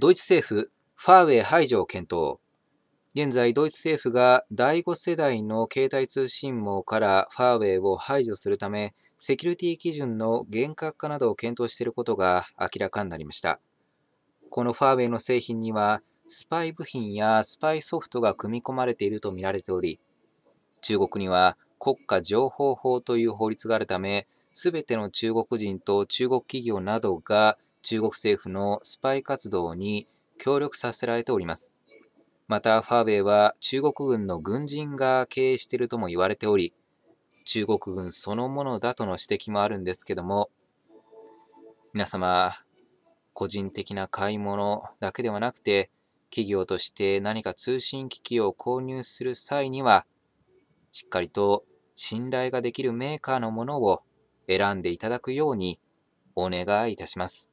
ドイツ政府、ファーウェイ排除を検討。現在、ドイツ政府が第5世代の携帯通信網からファーウェイを排除するため、セキュリティ基準の厳格化などを検討していることが明らかになりました。このファーウェイの製品には、スパイ部品やスパイソフトが組み込まれているとみられており、中国には国家情報法という法律があるため、すべての中国人と中国企業などが中国政府のスパイ活動に協力させられております。また、ファーウェイは中国軍の軍人が経営しているとも言われており、中国軍そのものだとの指摘もあるんですけども、皆様、個人的な買い物だけではなくて、企業として何か通信機器を購入する際には、しっかりと信頼ができるメーカーのものを選んでいただくようにお願いいたします。